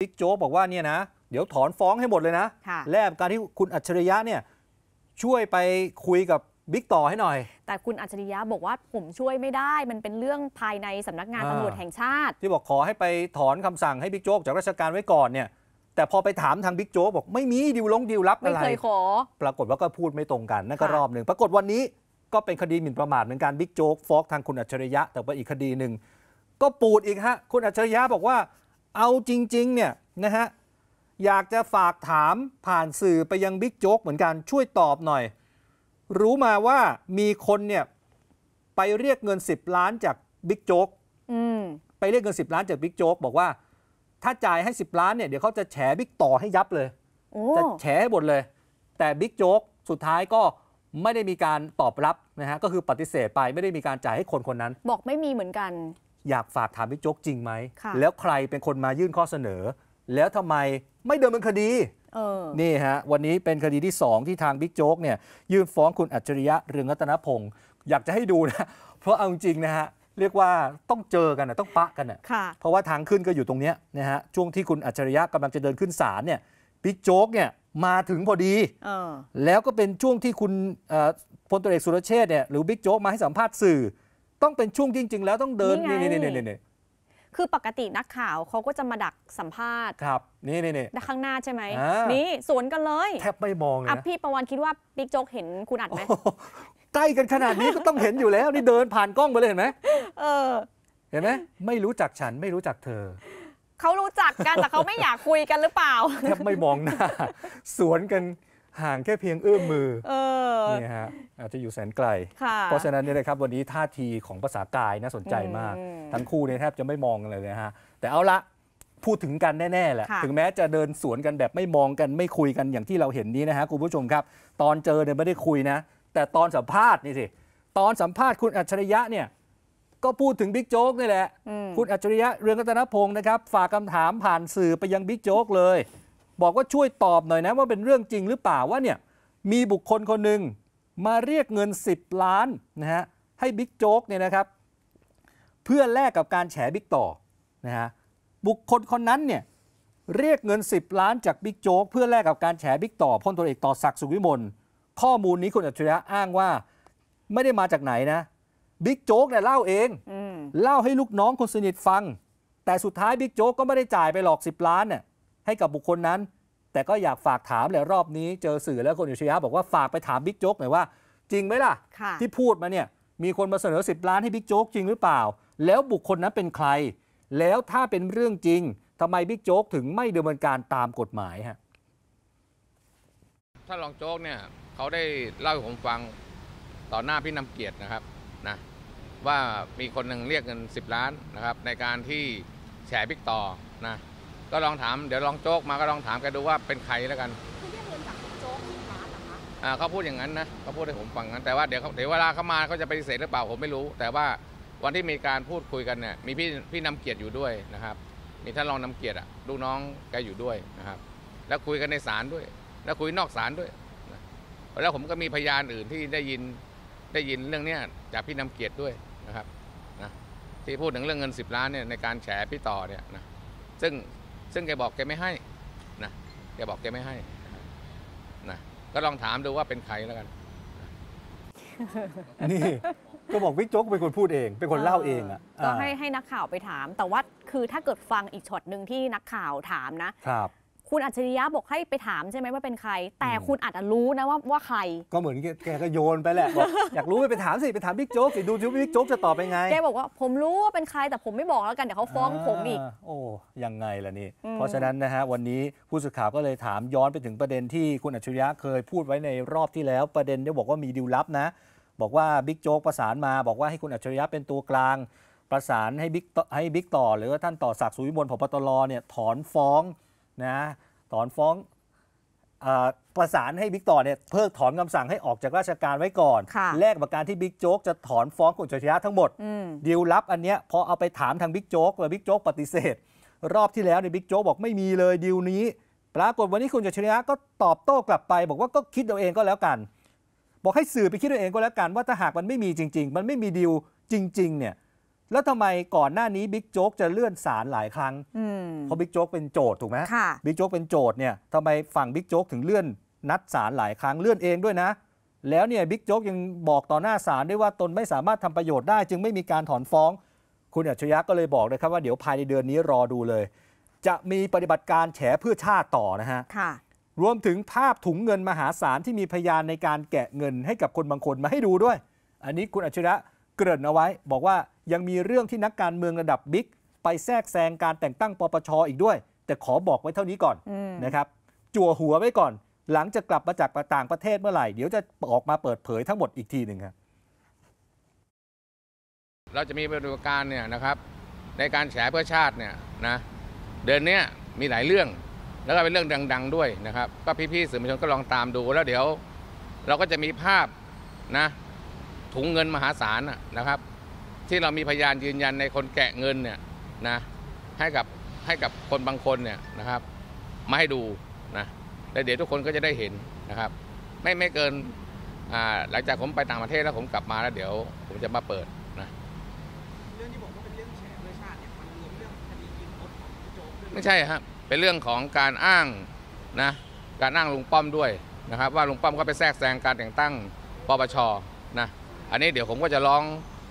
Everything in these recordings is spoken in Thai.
บิ๊กโจ๊กบอกว่าเนี่ยนะเดี๋ยวถอนฟ้องให้หมดเลยนะและการที่คุณอัจฉริยะเนี่ยช่วยไปคุยกับบิ๊กต่อให้หน่อย แต่คุณอัจฉริยะบอกว่าผมช่วยไม่ได้มันเป็นเรื่องภายในสำนักงานตำรวจแห่งชาติ ที่บอกขอให้ไปถอนคำสั่งให้บิ๊กโจ๊กจากราชการไว้ก่อนเนี่ย แต่พอไปถามทางบิ๊กโจ๊กบอกไม่มีดิวลงดิวลับอะไรไม่เคยขอ ปรากฏว่าก็พูดไม่ตรงกันนั่นก็รอบหนึ่งปรากฏวันนี้ก็เป็นคดีหมิ่นประมาทเหมือนกันบิ๊กโจ๊กฟ้องทางคุณอัจฉริยะ แต่ว่าอีกคดีหนึ่งก็ปูดอีกฮะคุณอัจฉริยะบอกว่าเอาจริงๆเนี่ยนะฮะอยากจะฝากถามผ่านสื่อไปยังบิ๊กโจ๊กเหมือนกันช่วยตอบหน่อยรู้มาว่ามีคนเนี่ยไปเรียกเงิน 10 ล้านจากบิ๊กโจ๊กไปเรียกเงิน 10 ล้านจากบิ๊กโจ๊กบอกว่า ถ้าจ่ายให้ 10 ล้านเนี่ยเดี๋ยวเขาจะแฉบิ๊กต่อให้ยับเลยจะแฉให้หมดเลย แต่บิ๊กโจ๊กสุดท้ายก็ไม่ได้มีการตอบรับนะฮะก็คือปฏิเสธไปไม่ได้มีการจ่ายให้คน คนนั้น บอกไม่มีเหมือนกันอยากฝากถามพี่โจ๊กจริงไหมแล้วใครเป็นคนมายื่นข้อเสนอ แล้วทำไมไม่เดินเป็นคดีนี่ฮะวันนี้เป็นคดีที่ 2 ที่ทางบิ๊กโจ๊กเนี่ยยื่นฟ้องคุณอัจฉริยะเรืองรัตนพงศ์อยากจะให้ดูนะ เพราะเอาจริงนะฮะ เรียกว่าต้องเจอกันนะต้องปะกันนะะเพราะว่าทางขึ้นก็อยู่ตรงเนี้ยนะฮะช่วงที่คุณอัจฉริยะกำลังจะเดินขึ้นศาลเนี่ยบิ๊กโจ๊กเนี่ยมาถึงพอดีออแล้วก็เป็นช่วงที่คุณพลตรเอกสุรเชษเนี่ยหรือบิ๊กโจ๊กมาให้สัมภาษณ์สื่อต้องเป็นช่วงจริง ๆแล้วต้องเดิน นี่นี่นี่นี่คือปกตินักข่าวเขาก็จะมาดักสัมภาษณ์ครับ นี่นี่นี่ข้างหน้าใช่ไหมนี่สวนกันเลยแทบไม่มองเลยนะพี่ประวันคิดว่าบิ๊กโจ๊กเห็นคุณอัดไหมใกล้กันขนาดนี้ก็ต้องเห็นอยู่แล้วนี่เดินผ่านกล้องไปเลยเห็นไหมเออเห็นไหมไม่รู้จักฉันไม่รู้จักเธอเขารู้จักกันแต่เขาไม่อยากคุยกันหรือเปล่าแทบไม่มองหน้าสวนกันห่างแค่เพียงเอื้อมมือนี่ฮะอาจจะอยู่แสนไกล เพราะฉะนั้นนี่นะครับวันนี้ท่าทีของภาษากายน่าสนใจมาก ทั้งคู่เนี่ยแทบจะไม่มองกันเลยนะฮะ แต่เอาละ พูดถึงกันแน่ๆ แหละ ถึงแม้จะเดินสวนกันแบบไม่มองกันไม่คุยกันอย่างที่เราเห็นนี้นะฮะคุณผู้ชมครับ ตอนเจอเนี่ยไม่ได้คุยนะ แต่ตอนสัมภาษณ์นี่สิ ตอนสัมภาษณ์ คุณอัจฉริยะเนี่ย ก็พูดถึงบิ๊กโจ๊กนี่แหละ คุณอัจฉริยะเรืองรัตนพงศ์นะครับฝากคำถามผ่านสื่อไปยังบิ๊กโจ๊กเลยบอกว่าช่วยตอบหน่อยนะว่าเป็นเรื่องจริงหรือเปล่าว่าเนี่ยมีบุคคลคนหนึ่งมาเรียกเงิน 10ล้านนะฮะให้บิ๊กโจ๊กเนี่ยนะครับ เพื่อแลกกับการแฉบิ๊กต่อนะฮะบุคคลคนนั้นเนี่ยเรียกเงิน 10 ล้านจากบิ๊กโจ๊กเพื่อแลกกับการแฉบิ๊กต่อพลตรเอกต่อศักดิ์สุวิมลข้อมูลนี้คุณอัจฉริยะอ้างว่า ไม่ได้มาจากไหนนะ บิ๊กโจ๊กเนี่ยเล่าเอง เล่าให้ลูกน้องคนสนิทฟัง แต่สุดท้ายบิ๊กโจ๊กก็ไม่ได้จ่ายไปหลอก 10ล้านเนี่ยให้กับบุคคลนั้น แต่ก็อยากฝากถามแหละรอบนี้เจอสื่อแล้วคนอุชยะบอกว่าฝากไปถามบิ๊กโจ๊กหน่อยว่า จริงไหมล่ะ ที่พูดมาเนี่ยมีคนมาเสนอ 10 ล้านให้บิ๊กโจ๊กจริงหรือเปล่า แล้วบุคคลนั้นเป็นใคร แล้วถ้าเป็นเรื่องจริงทำไมบิ๊กโจ๊กถึงไม่ดำเนินการตามกฎหมายฮะท่านรองโจ๊กเนี่ยเขาได้เล่าให้ผมฟังต่อหน้าพี่นำเกียรตินะครับนะว่ามีคนหนึ่งเรียกเงิน 10 ล้านนะครับ ในการที่แฉบิ๊กต่อนะก็ลองถามเดี๋ยวลองโจ๊กมาก็ลองถามแกดูว่าเป็นใครแล้วกันคือเรียกเงินจากโจ๊กที่ร้านเหรอคะอ่าเขาพูดอย่างนั้นนะเขาพูดให้ผมฟังนั้นแต่ว่าเดี๋ยวเดี๋ยวเวลาเขามาเขาจะไปเสธหรือเปล่าผมไม่รู้ แต่ว่าวันที่มีการพูดคุยกันเนี่ยมีพี่พี่นำเกียรติอยู่ด้วยนะครับ มีท่านรองนำเกียรติอะลูกน้องแกอยู่ด้วยนะครับ แล้วคุยกันในศาลด้วย แล้วคุยนอกศาลด้วยแล้วผมก็มีพยานอื่นที่ได้ยินได้ยินเรื่องเนี้ยจากพี่นำเกียรติด้วยนะครับนะที่พูดถึงเรื่องเงิน10ล้านเนี่ยในการแฉพี่ต่อเนี่ยนะซึ่งซึ่งแกบอกแกไม่ให้ นะแกบอกแกไม่ให้นะก็ลองถามดูว่าเป็นใครแล้วกันนี่ก็บอกวิกโจ๊กเป็นคนพูดเอง เป็นคนเล่าเองอ่ะก็ให้ให้นักข่าวไปถาม แต่ว่าคือถ้าเกิดฟังอีกช็อตหนึ่งที่นักข่าวถามนะครับคุณอัจฉริยะบอกให้ไปถามใช่ไหมว่าเป็นใคร แต่คุณอาจจะรู้นะว่าว่าใคร ก็เหมือนแกก็โยนไปแหละบอกอยากรู้ไปไปถามสิไปถามบิ๊กโจ๊กสิดูซิบิ๊กโจ๊กจะตอบไปไงแกบอกว่าผมรู้ว่าเป็นใครแต่ผมไม่บอกแล้วกันเดี๋ยวเขาฟ้องผมอีกโอ้ยังไงล่ะนี่เพราะฉะนั้นนะฮะวันนี้ผู้สื่อข่าวก็เลยถามย้อนไปถึงประเด็นที่คุณอัจฉริยะเคยพูดไว้ในรอบที่แล้วประเด็นที่บอกว่ามีดิวลับนะบอกว่าบิ๊กโจ๊กประสานมาบอกว่าให้คุณอัจฉริยะเป็นตัวกลาง ประสานให้บิ๊กให้บิ๊กต่อหรือว่าท่านต่อศักดิ์สุวิมลผบตรเนี่ยถอนฟ้องนะถอนฟ้องประสานให้บิ๊กต่อเนี่ยเพิกถอนคำสั่งให้ออกจากราชการไว้ก่อน แลกกับการที่บิ๊กโจ๊กจะถอนฟ้องคุณชัยชนะทั้งหมดดีลลับอันเนี้ยพอเอาไปถามทางบิ๊กโจ๊กแล้วบิ๊กโจ๊กปฏิเสธ รอบที่แล้วเนี่ยบิ๊กโจ๊กบอกไม่มีเลยดีลนี้ ปรากฏวันนี้คุณชัยชนะก็ตอบโต้กลับไป บอกว่าก็คิดเอาเองก็แล้วกัน บอกให้สื่อไปคิดเอาเองก็แล้วกัน ว่าถ้าหากมันไม่มีจริง ๆ มันไม่มีดีลจริงๆเนี่ยแล้วทำไมก่อนหน้านี้บิ๊กโจ๊กจะเลื่อนศาลหลายครั้ง เพราะบิ๊กโจ๊กเป็นโจทถูกไหมบิ๊กโจ๊กเป็นโจทเนี่ยทำไมฝั่งบิ๊กโจ๊กถึงเลื่อนนัดศาลหลายครั้งเลื่อนเองด้วยนะ แล้วเนี่ยบิ๊กโจ๊กยังบอกต่อหน้าศาลด้วยว่าตนไม่สามารถทำประโยชน์ได้จึงไม่มีการถอนฟ้อง คุณอัจฉริยะก็เลยบอกนะครับว่าเดี๋ยวภายในเดือนนี้รอดูเลย จะมีปฏิบัติการแฉเพื่อชาติต่อนะฮะรวมถึงภาพถุงเงินมหาศาลที่มีพยานในการแกะเงิน ให้กับคนบางคนมาให้ดูด้วย อันนี้คุณอัจฉริยะเกริ่นเอาไว้บอกว่ายังมีเรื่องที่นักการเมืองระดับบิ๊กไปแทรกแซงการแต่งตั้งปปชอีกด้วย แต่ขอบอกไว้เท่านี้ก่อนนะครับ จั่วหัวไว้ก่อน หลังจะกลับมาจากต่างประเทศเมื่อไหร่ เดี๋ยวจะออกมาเปิดเผยทั้งหมดอีกทีหนึ่งครับเราจะมีปฏิบัติการเนี่ยนะครับ ในการแฉเพื่อชาติเนี่ยนะ เดือนนี้มีหลายเรื่องแล้วก็เป็นเรื่องดัง ๆ ด้วยนะครับก็พี่ ๆสื่อมวลชนก็ลองตามดูแล้วเดี๋ยวเราก็จะมีภาพนะ ถุงเงินมหาศาลนะครับที่เรามีพยานยืนยันในคนแกะเงินเนี่ยนะให้กับให้กับคนบางคนเนี่ยนะครับมาให้ดูนะแล้วเดี๋ยวทุกคนก็จะได้เห็นนะครับ ไม่ไม่เกินหลังจากผมไปต่างประเทศแล้วผมกลับมาแล้วเดี๋ยวผมจะมาเปิดนะเรื่องที่บอกว่าเป็นเรื่องแฉเพื่อชาติเนี่ยมันรวมเรื่องคดียิงรถของโจ๊กไม่ใช่ครับเป็นเรื่องของการอ้างนะการอ้างลุงป้อมด้วยนะครับ ว่าลุงป้อมก็ไปแทรกแซงการแต่งตั้งปปชนะอันนี้เดี๋ยวผมก็จะร้อง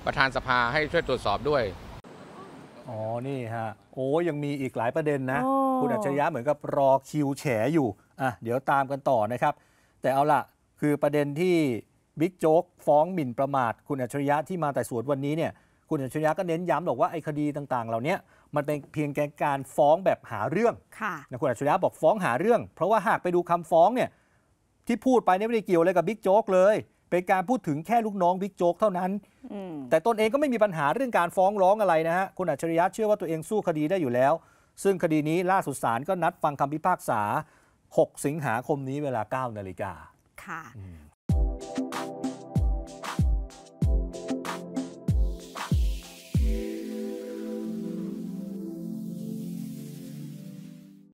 ประธานสภาให้ช่วยตรวจสอบด้วย อ๋อ นี่ฮะโอ้ยังมีอีกหลายประเด็นนะ คุณอัจฉริยะเหมือนกับรอคิวแฉอยู่ อ่ะเดี๋ยวตามกันต่อนะครับ แต่เอาละคือประเด็นที่บิ๊กโจ๊กฟ้องหมิ่นประมาท คุณอัจฉริยะที่มาแต่สวนวันนี้เนี่ย คุณอัจฉริยะก็เน้นย้ำบอกว่า ไอ้คดีต่าง ๆ เหล่านี้มันเป็นเพียงแค่การฟ้องแบบหาเรื่อง ค่ะนะคุณอัจฉริยะบอกฟ้องหาเรื่อง เพราะว่าหากไปดูคำฟ้องเนี่ยที่พูดไปนี่ไม่ได้เกี่ยวอะไรกับบิ๊กโจ๊กเลยเป็นการพูดถึงแค่ลูกน้องบิ๊กโจ๊กเท่านั้น แต่ตนเองก็ไม่มีปัญหาเรื่องการฟ้องร้องอะไรนะฮะ คุณอัจฉริยะเชื่อว่าตัวเองสู้คดีได้อยู่แล้ว ซึ่งคดีนี้ล่าสุดศาลก็นัดฟังคำพิพากษา 6 สิงหาคมนี้เวลา 9 นาฬิกาค่ะ